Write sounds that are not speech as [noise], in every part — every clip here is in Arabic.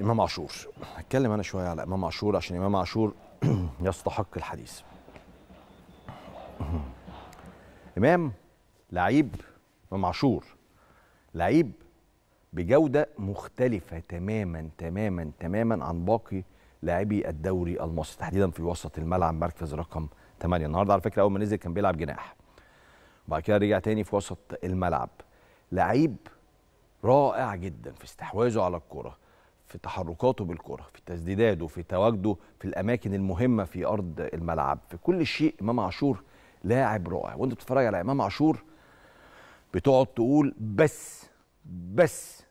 امام عاشور هتكلم انا شويه على امام عاشور عشان امام عاشور [clears throat] يستحق الحديث امام لعيب امام عاشور لعيب بجوده مختلفه تماما تماما تماما عن باقي لاعبي الدوري المصري تحديدا في وسط الملعب مركز رقم 8 النهارده على فكره اول ما نزل كان بيلعب جناح وبعد كده رجع تاني في وسط الملعب لعيب رائع جدا في استحواذه على الكره في تحركاته بالكرة في تسديداته في تواجده في الأماكن المهمة في أرض الملعب في كل شيء إمام عاشور لاعب رائع وأنت بتتفرج على إمام عاشور بتقعد تقول بس بس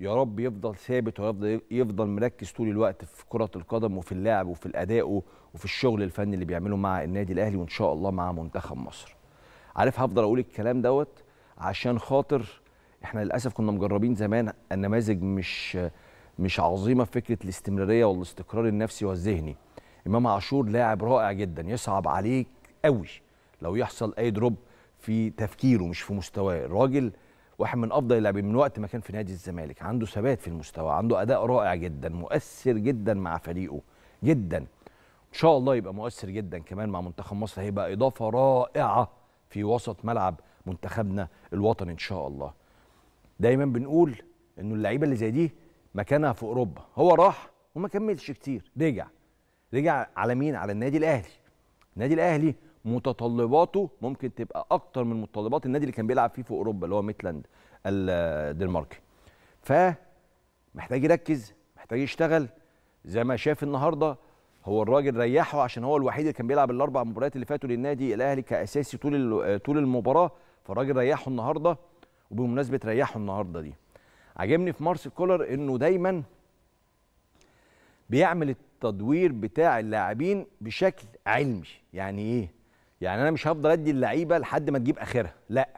يا رب يفضل ثابت ويفضل يفضل مركز طول الوقت في كرة القدم وفي اللعب وفي الأداء وفي الشغل الفني اللي بيعمله مع النادي الأهلي وإن شاء الله مع منتخب مصر عارف هفضل أقول الكلام دوت عشان خاطر احنا للأسف كنا مجربين زمان النماذج مش مش عظيمه في فكره الاستمراريه والاستقرار النفسي والذهني امام عاشور لاعب رائع جدا يصعب عليك قوي لو يحصل اي دروب في تفكيره مش في مستواه الراجل واحد من افضل اللاعبين من وقت ما كان في نادي الزمالك عنده ثبات في المستوى عنده اداء رائع جدا مؤثر جدا مع فريقه جدا ان شاء الله يبقى مؤثر جدا كمان مع منتخب مصر هيبقى اضافه رائعه في وسط ملعب منتخبنا الوطني ان شاء الله دايما بنقول انه اللعيبه اللي زي دي مكانها في اوروبا هو راح وما كملش كتير رجع رجع على مين على النادي الاهلي النادي الاهلي متطلباته ممكن تبقى اكتر من متطلبات النادي اللي كان بيلعب فيه في اوروبا اللي هو ميتلاند الدنماركي ف محتاج يركز محتاج يشتغل زي ما شاف النهارده هو الراجل ريحه عشان هو الوحيد اللي كان بيلعب الاربع مباريات اللي فاتوا للنادي الاهلي كاساسي طول طول المباراه فالراجل ريحه النهارده وبمناسبه ريحه النهارده دي عاجبني في مارس كولر انه دايما بيعمل التدوير بتاع اللاعبين بشكل علمي يعني ايه يعني انا مش هفضل ادي اللعيبه لحد ما تجيب اخرها لا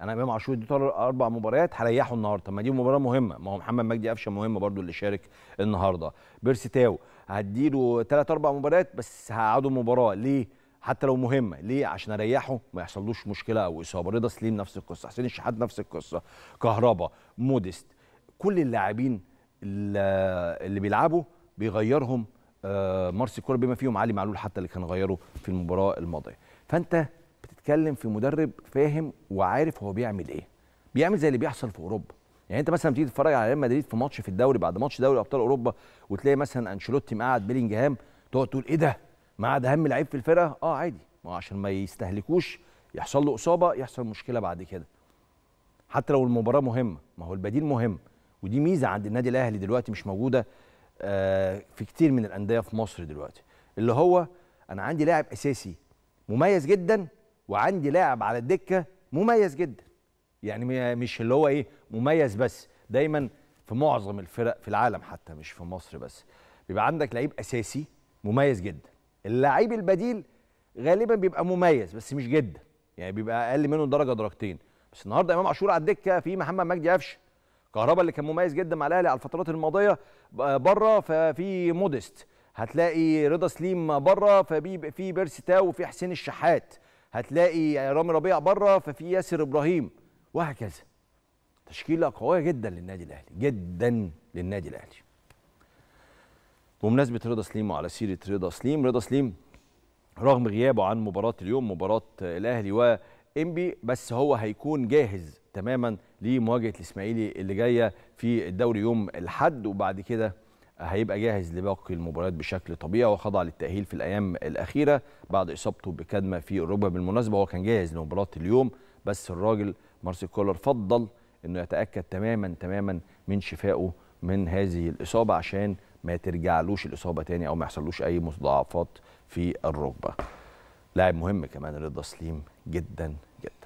انا امام عاشور اديته اربع مباريات هريحه النهارده طب ما دي مباراه مهمه ما هو محمد مجدي قفشه مهم برضو اللي شارك النهارده بيرسي تاو هديله ثلاث اربع مباريات بس هقعده مباراه ليه حتى لو مهمه ليه عشان اريحه ما يحصلوش مشكله او اصابه رضا سليم نفس القصه حسين الشحات نفس القصه كهربا مودست كل اللاعبين اللي بيلعبوا بيغيرهم آه، مارسي كولر بما فيهم علي معلول حتى اللي كان غيره في المباراه الماضيه فانت بتتكلم في مدرب فاهم وعارف هو بيعمل ايه بيعمل زي اللي بيحصل في اوروبا يعني انت مثلا بتيجي تتفرج على ريال مدريد في ماتش في الدوري بعد ماتش دوري ابطال اوروبا وتلاقي مثلا انشيلوتي مقعد بيلينجهام تقعد تقول ايه ده مقعد اهم لعيب في الفرقه اه عادي ما هو عشان ما يستهلكوش يحصل له اصابه يحصل مشكله بعد كده حتى لو المباراه مهمه ما هو البديل مهم ودي ميزه عند النادي الاهلي دلوقتي مش موجوده آه، في كتير من الانديه في مصر دلوقتي اللي هو انا عندي لاعب اساسي مميز جدا وعندي لاعب على الدكه مميز جدا يعني مش اللي هو ايه مميز بس دايما في معظم الفرق في العالم حتى مش في مصر بس بيبقى عندك لعيب اساسي مميز جدا اللعيب البديل غالبا بيبقى مميز بس مش جدا يعني بيبقى اقل منه درجه درجتين بس النهارده امام عاشور على الدكه في محمد مجدي قفشه كهربا اللي كان مميز جدا مع الاهلي على الفترات الماضيه بره ففي مودست هتلاقي رضا سليم بره ففي في بيرسي تاو وفي حسين الشحات هتلاقي رامي ربيع بره ففي ياسر ابراهيم وهكذا تشكيله قويه جدا للنادي الاهلي جدا للنادي الاهلي بمناسبه رضا سليم وعلى سيره رضا سليم رضا سليم رغم غيابه عن مباراه اليوم مباراه الاهلي و انبي بس هو هيكون جاهز تماما لمواجهه الاسماعيلي اللي جايه في الدوري يوم الاحد وبعد كده هيبقى جاهز لباقي المباريات بشكل طبيعي وخضع للتاهيل في الايام الاخيره بعد اصابته بكدمه في الركبه بالمناسبه هو كان جاهز لمباراه اليوم بس الراجل مارسيل كولر فضل انه يتاكد تماما تماما من شفائه من هذه الاصابه عشان ما ترجعلوش الاصابه تاني او ما يحصلوش اي مضاعفات في الركبه لاعب مهم كمان رضا سليم جدا جدا